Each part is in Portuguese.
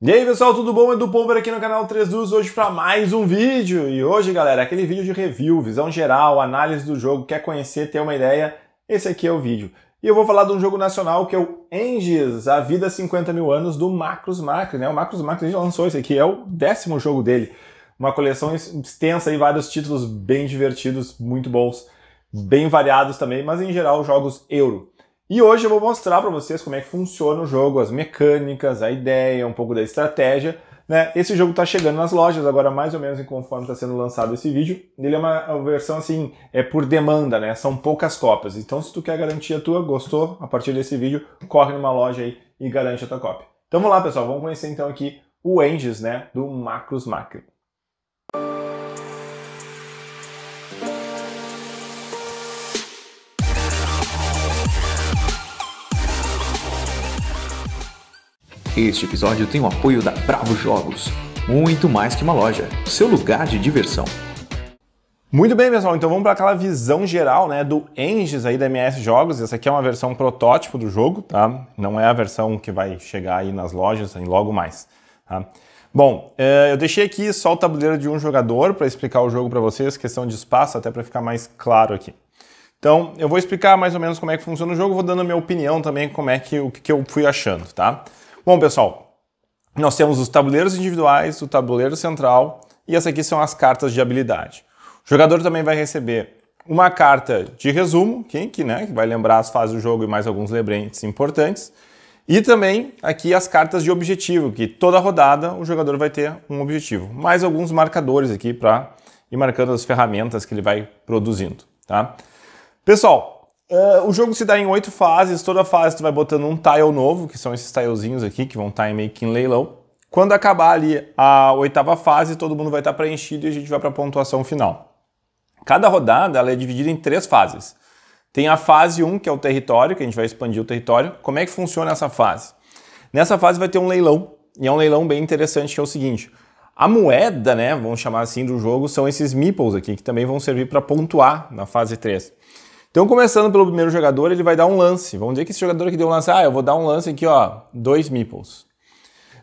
E aí pessoal, tudo bom? Edu Pomper aqui no canal 3 Duas, hoje para mais um vídeo. E hoje, galera, aquele vídeo de review, visão geral, análise do jogo, quer conhecer, ter uma ideia, esse aqui é o vídeo. E eu vou falar de um jogo nacional que é o Engis, A Vida 50 Mil Anos, do Macros Macri, né? O Macros Macri já lançou esse aqui, é o décimo jogo dele. Uma coleção extensa e vários títulos bem divertidos, muito bons, bem variados também, mas em geral jogos euro. E hoje eu vou mostrar para vocês como é que funciona o jogo, as mecânicas, a ideia, um pouco da estratégia. Né? Esse jogo está chegando nas lojas agora, mais ou menos conforme está sendo lançado esse vídeo. Ele é, é uma versão assim, é por demanda, né? São poucas cópias. Então, se tu quer garantir a tua, gostou, a partir desse vídeo, corre numa loja aí e garante a tua cópia. Então vamos lá, pessoal, vamos conhecer então aqui o Engines, né, do Macros Macro. Este episódio tem o apoio da Bravo Jogos, muito mais que uma loja, seu lugar de diversão. Muito bem, pessoal, então vamos para aquela visão geral né, do Engis aí da MS Jogos. Essa aqui é uma versão protótipo do jogo, tá? Não é a versão que vai chegar aí nas lojas aí logo mais. Tá? Bom, eh, eu deixei aqui só o tabuleiro de um jogador para explicar o jogo para vocês, questão de espaço, até para ficar mais claro aqui. Então, eu vou explicar mais ou menos como é que funciona o jogo, vou dando a minha opinião também, como é que o que eu fui achando, tá? Bom, pessoal, nós temos os tabuleiros individuais, o tabuleiro central e essas aqui são as cartas de habilidade. O jogador também vai receber uma carta de resumo, que, né, que vai lembrar as fases do jogo e mais alguns lembretes importantes. E também aqui as cartas de objetivo, que toda rodada o jogador vai ter um objetivo. Mais alguns marcadores aqui para ir marcando as ferramentas que ele vai produzindo. Tá? Pessoal, Uh, o jogo se dá em oito fases, toda fase tu vai botando um tile novo, que são esses tilezinhos aqui, que vão estar tá em meio que em leilão. Quando acabar ali a oitava fase, todo mundo vai estar tá preenchido e a gente vai para a pontuação final. Cada rodada ela é dividida em três fases. Tem a fase 1, que é o território, que a gente vai expandir o território. Como é que funciona essa fase? Nessa fase vai ter um leilão, e é um leilão bem interessante, que é o seguinte. A moeda, né, vamos chamar assim, do jogo, são esses meeples aqui, que também vão servir para pontuar na fase 3. Então, começando pelo primeiro jogador, ele vai dar um lance. Vamos dizer que esse jogador aqui deu um lance. Ah, eu vou dar um lance aqui, ó, dois meeples.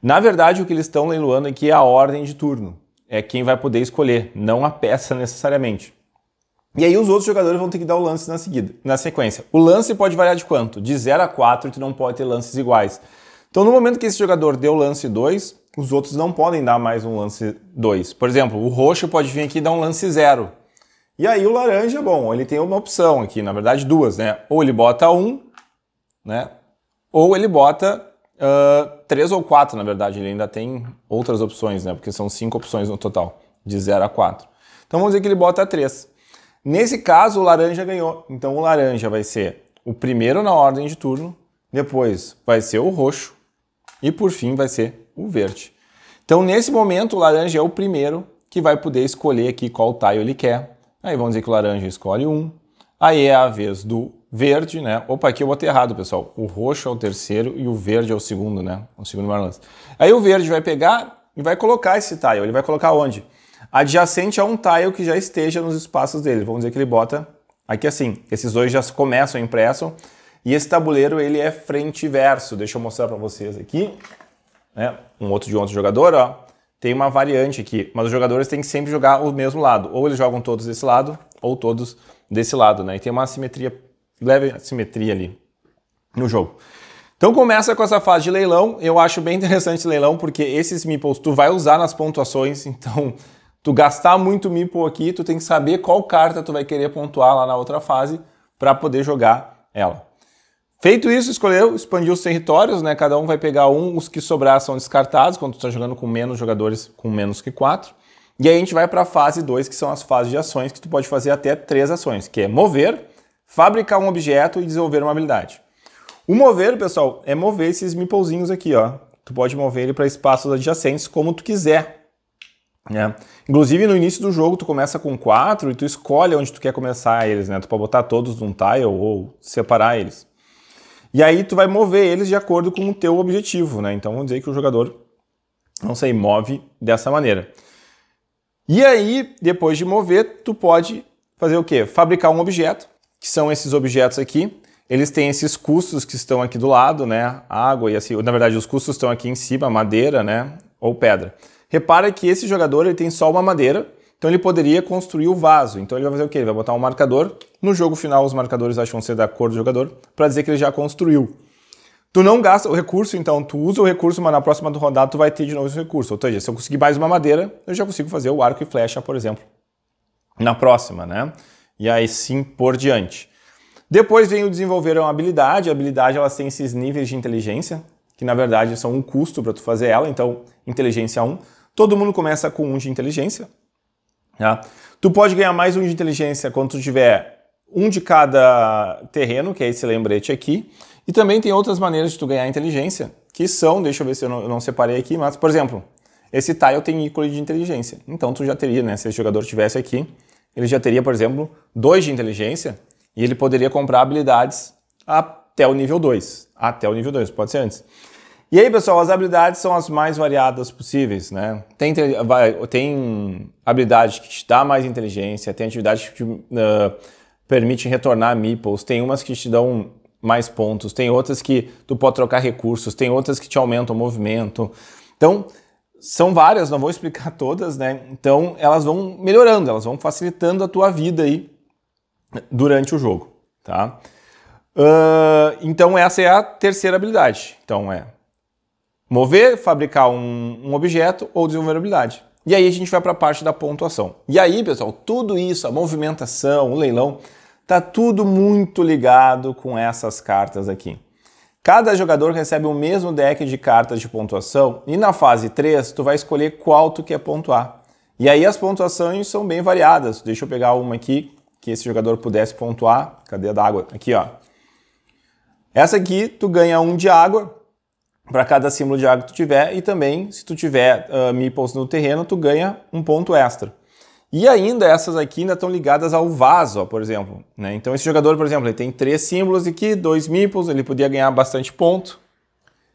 Na verdade, o que eles estão leiloando aqui é a ordem de turno. É quem vai poder escolher, não a peça necessariamente. E aí os outros jogadores vão ter que dar o lance na seguida, na sequência. O lance pode variar de quanto? De 0 a 4, tu não pode ter lances iguais. Então, no momento que esse jogador deu lance 2, os outros não podem dar mais um lance 2. Por exemplo, o roxo pode vir aqui e dar um lance 0. E aí o laranja, bom, ele tem uma opção aqui, na verdade duas, né? Ou ele bota um, né? Ou ele bota uh, três ou quatro, na verdade. Ele ainda tem outras opções, né? Porque são cinco opções no total, de 0 a 4. Então vamos dizer que ele bota três. Nesse caso, o laranja ganhou. Então o laranja vai ser o primeiro na ordem de turno, depois vai ser o roxo e por fim vai ser o verde. Então nesse momento o laranja é o primeiro que vai poder escolher aqui qual tile ele quer Aí vamos dizer que o laranja escolhe um. Aí é a vez do verde, né? Opa, aqui eu botei errado, pessoal. O roxo é o terceiro e o verde é o segundo, né? O segundo maior lance. Aí o verde vai pegar e vai colocar esse tile. Ele vai colocar onde? Adjacente a um tile que já esteja nos espaços dele. Vamos dizer que ele bota aqui assim. Esses dois já começam impresso. E esse tabuleiro, ele é frente e verso. Deixa eu mostrar para vocês aqui. Né? Um outro de um outro jogador, ó tem uma variante aqui, mas os jogadores têm que sempre jogar o mesmo lado. Ou eles jogam todos desse lado, ou todos desse lado, né? E tem uma simetria, leve simetria ali no jogo. Então começa com essa fase de leilão. Eu acho bem interessante esse leilão, porque esses meeples tu vai usar nas pontuações, então tu gastar muito meeple aqui, tu tem que saber qual carta tu vai querer pontuar lá na outra fase para poder jogar ela. Feito isso, escolheu, expandiu os territórios, né? Cada um vai pegar um, os que sobrar são descartados quando tu está jogando com menos jogadores, com menos que quatro. E aí a gente vai para a fase 2, que são as fases de ações, que tu pode fazer até três ações, que é mover, fabricar um objeto e desenvolver uma habilidade. O mover, pessoal, é mover esses meeplezinhos aqui, ó. Tu pode mover ele para espaços adjacentes como tu quiser. Né? Inclusive, no início do jogo, tu começa com quatro e tu escolhe onde tu quer começar eles, né? Tu pode botar todos num tile ou separar eles. E aí tu vai mover eles de acordo com o teu objetivo, né? Então vamos dizer que o jogador, não sei, move dessa maneira. E aí, depois de mover, tu pode fazer o quê? Fabricar um objeto, que são esses objetos aqui. Eles têm esses custos que estão aqui do lado, né? Água e assim, na verdade os custos estão aqui em cima, madeira, né? Ou pedra. Repara que esse jogador ele tem só uma madeira, então ele poderia construir o vaso. Então ele vai fazer o quê? Ele vai botar um marcador. No jogo final, os marcadores acham ser da cor do jogador, para dizer que ele já construiu. Tu não gasta o recurso, então tu usa o recurso, mas na próxima rodada tu vai ter de novo esse recurso. Ou seja, se eu conseguir mais uma madeira, eu já consigo fazer o arco e flecha, por exemplo. Na próxima, né? E aí sim por diante. Depois vem o desenvolver uma habilidade. A habilidade ela tem esses níveis de inteligência, que na verdade são um custo para tu fazer ela, então inteligência 1. Todo mundo começa com 1 de inteligência, Tá? Tu pode ganhar mais um de inteligência quando tu tiver um de cada terreno, que é esse lembrete aqui. E também tem outras maneiras de tu ganhar inteligência, que são, deixa eu ver se eu não, eu não separei aqui, mas, por exemplo, esse tile tem ícone de inteligência. Então tu já teria, né? Se esse jogador tivesse aqui, ele já teria, por exemplo, dois de inteligência e ele poderia comprar habilidades até o nível 2. Até o nível 2, pode ser antes. E aí, pessoal, as habilidades são as mais variadas possíveis, né? Tem, tem habilidade que te dá mais inteligência, tem atividade que te uh, permite retornar meeples, tem umas que te dão mais pontos, tem outras que tu pode trocar recursos, tem outras que te aumentam o movimento. Então, são várias, não vou explicar todas, né? Então, elas vão melhorando, elas vão facilitando a tua vida aí durante o jogo, tá? Uh, então, essa é a terceira habilidade. Então, é mover, fabricar um, um objeto ou desenvolver habilidade. E aí a gente vai para a parte da pontuação. E aí, pessoal, tudo isso, a movimentação, o leilão, tá tudo muito ligado com essas cartas aqui. Cada jogador recebe o mesmo deck de cartas de pontuação e na fase 3 tu vai escolher qual tu quer pontuar. E aí as pontuações são bem variadas. Deixa eu pegar uma aqui que esse jogador pudesse pontuar. Cadê a da água? Aqui, ó. Essa aqui tu ganha um de água para cada símbolo de água que tu tiver e também, se tu tiver uh, meeples no terreno, tu ganha um ponto extra. E ainda essas aqui ainda estão ligadas ao vaso, ó, por exemplo. Né? Então esse jogador, por exemplo, ele tem três símbolos aqui, dois meeples, ele podia ganhar bastante ponto.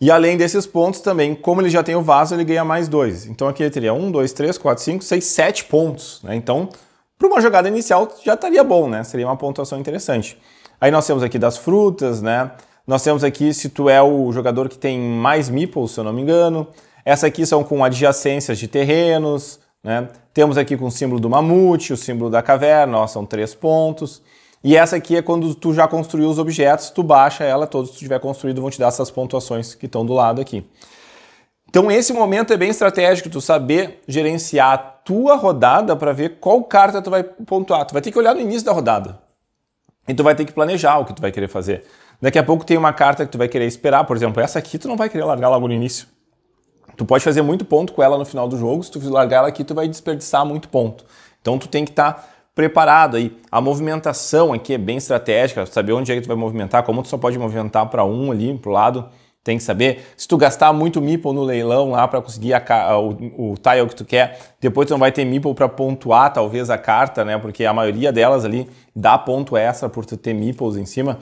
E além desses pontos também, como ele já tem o vaso, ele ganha mais dois. Então aqui ele teria um, dois, três, quatro, cinco, seis, sete pontos. Né? Então, para uma jogada inicial já estaria bom, né? Seria uma pontuação interessante. Aí nós temos aqui das frutas, né? Nós temos aqui se tu é o jogador que tem mais meeples, se eu não me engano. Essa aqui são com adjacências de terrenos, né? Temos aqui com o símbolo do mamute, o símbolo da caverna, ó, são três pontos. E essa aqui é quando tu já construiu os objetos, tu baixa ela, todos que tu tiver construído vão te dar essas pontuações que estão do lado aqui. Então esse momento é bem estratégico, tu saber gerenciar a tua rodada para ver qual carta tu vai pontuar. Tu vai ter que olhar no início da rodada. E tu vai ter que planejar o que tu vai querer fazer. Daqui a pouco tem uma carta que tu vai querer esperar, por exemplo, essa aqui tu não vai querer largar logo no início. Tu pode fazer muito ponto com ela no final do jogo, se tu largar ela aqui tu vai desperdiçar muito ponto. Então tu tem que estar tá preparado aí. A movimentação aqui é bem estratégica, saber onde é que tu vai movimentar, como tu só pode movimentar para um ali, pro lado tem que saber. Se tu gastar muito meeple no leilão lá para conseguir a, o, o tile que tu quer, depois tu não vai ter meeple para pontuar talvez a carta, né? Porque a maioria delas ali dá ponto extra por tu ter meeples em cima.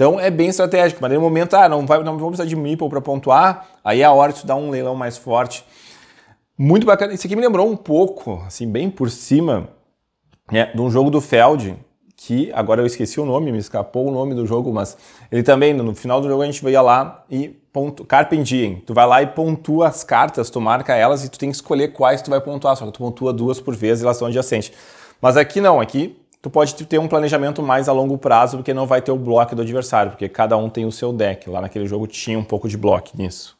Então é bem estratégico, mas no momento, ah, não, vai, não vamos precisar de Meeple para pontuar, aí é a hora de dar um leilão mais forte. Muito bacana. Isso aqui me lembrou um pouco, assim, bem por cima, né, de um jogo do Feld, que agora eu esqueci o nome, me escapou o nome do jogo, mas ele também, no final do jogo, a gente ia lá e pontua. Diem. Tu vai lá e pontua as cartas, tu marca elas e tu tem que escolher quais tu vai pontuar, só que tu pontua duas por vez e elas são adjacentes. Mas aqui não, aqui tu pode ter um planejamento mais a longo prazo, porque não vai ter o bloco do adversário, porque cada um tem o seu deck. Lá naquele jogo tinha um pouco de bloco nisso.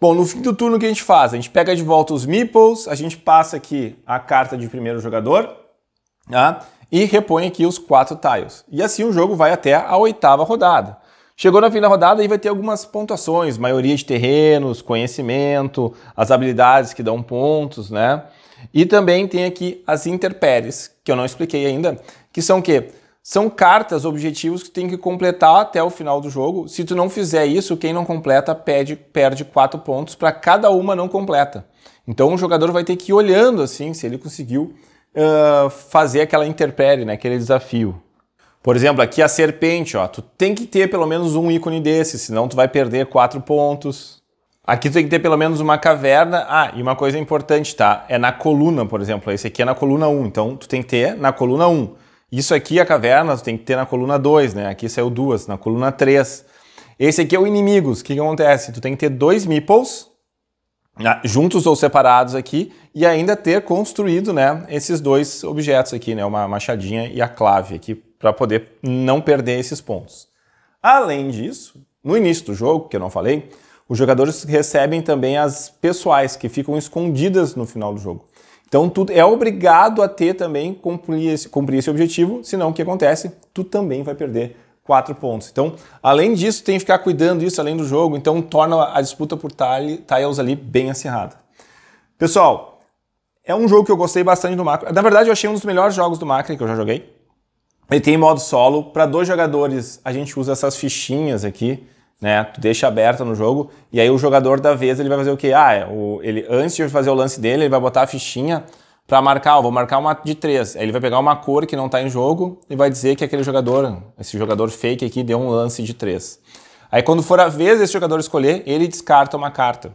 Bom, no fim do turno o que a gente faz? A gente pega de volta os meeples, a gente passa aqui a carta de primeiro jogador tá? e repõe aqui os quatro tiles. E assim o jogo vai até a oitava rodada. Chegou na fim da rodada e vai ter algumas pontuações, maioria de terrenos, conhecimento, as habilidades que dão pontos, né? E também tem aqui as interpéries, que eu não expliquei ainda, que são o quê? São cartas, objetivos que tem que completar até o final do jogo. Se tu não fizer isso, quem não completa perde, perde 4 pontos para cada uma não completa. Então o jogador vai ter que ir olhando assim se ele conseguiu uh, fazer aquela interpérie, né, aquele desafio. Por exemplo, aqui a serpente, ó, tu tem que ter pelo menos um ícone desse, senão tu vai perder 4 pontos. Aqui tu tem que ter pelo menos uma caverna. Ah, e uma coisa importante, tá? É na coluna, por exemplo. Esse aqui é na coluna 1, então tu tem que ter na coluna 1. Isso aqui, a caverna, tu tem que ter na coluna 2, né? Aqui saiu duas, na coluna 3. Esse aqui é o inimigos. O que, que acontece? Tu tem que ter dois meeples, né? juntos ou separados aqui, e ainda ter construído, né, esses dois objetos aqui, né? Uma machadinha e a clave aqui, para poder não perder esses pontos. Além disso, no início do jogo, que eu não falei, os jogadores recebem também as pessoais, que ficam escondidas no final do jogo. Então, tu é obrigado a ter também, cumprir esse, cumprir esse objetivo, senão o que acontece? Tu também vai perder quatro pontos. Então, além disso, tem que ficar cuidando disso além do jogo, então torna a disputa por tiles ali bem acirrada. Pessoal, é um jogo que eu gostei bastante do Macro. Na verdade, eu achei um dos melhores jogos do Macro que eu já joguei. Ele tem modo solo. Para dois jogadores, a gente usa essas fichinhas aqui né? Tu deixa aberta no jogo e aí o jogador da vez ele vai fazer o quê? Ah, é, o, ele antes de fazer o lance dele, ele vai botar a fichinha para marcar, vou marcar uma de três. Aí ele vai pegar uma cor que não está em jogo e vai dizer que aquele jogador, esse jogador fake aqui deu um lance de três. Aí quando for a vez desse jogador escolher, ele descarta uma carta.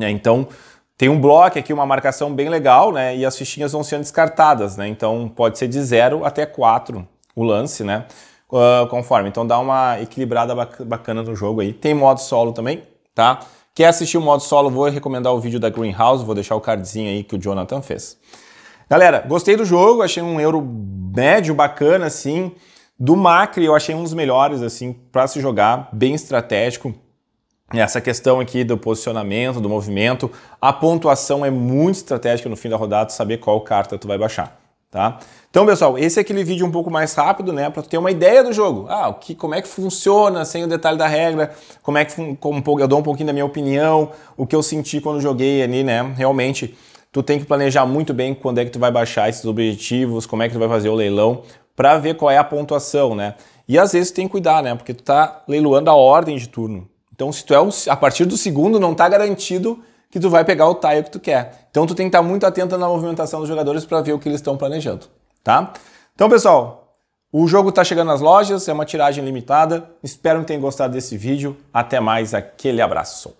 É, então tem um bloco aqui, uma marcação bem legal, né? E as fichinhas vão sendo descartadas, né? Então pode ser de 0 até 4 o lance, né? Ah, conforme. Então dá uma equilibrada bacana no jogo aí. Tem modo solo também, tá? Quer assistir o modo solo, vou recomendar o vídeo da Greenhouse, vou deixar o cardzinho aí que o Jonathan fez. Galera, gostei do jogo, achei um euro médio bacana assim. Do Macri eu achei um dos melhores assim para se jogar, bem estratégico. Essa questão aqui do posicionamento, do movimento, a pontuação é muito estratégica no fim da rodada, saber qual carta tu vai baixar, tá? Então, pessoal, esse é aquele vídeo um pouco mais rápido, né, para ter uma ideia do jogo. Ah, o que, como é que funciona, sem o detalhe da regra, como é que como, eu dou um pouquinho da minha opinião, o que eu senti quando joguei ali, né? Realmente, tu tem que planejar muito bem quando é que tu vai baixar esses objetivos, como é que tu vai fazer o leilão, para ver qual é a pontuação, né? E às vezes tu tem que cuidar, né? Porque tu tá leiloando a ordem de turno. Então, se tu é a partir do segundo, não tá garantido que tu vai pegar o tile que tu quer. Então, tu tem que estar tá muito atento na movimentação dos jogadores para ver o que eles estão planejando tá? Então, pessoal, o jogo está chegando nas lojas, é uma tiragem limitada. Espero que tenham gostado desse vídeo. Até mais, aquele abraço.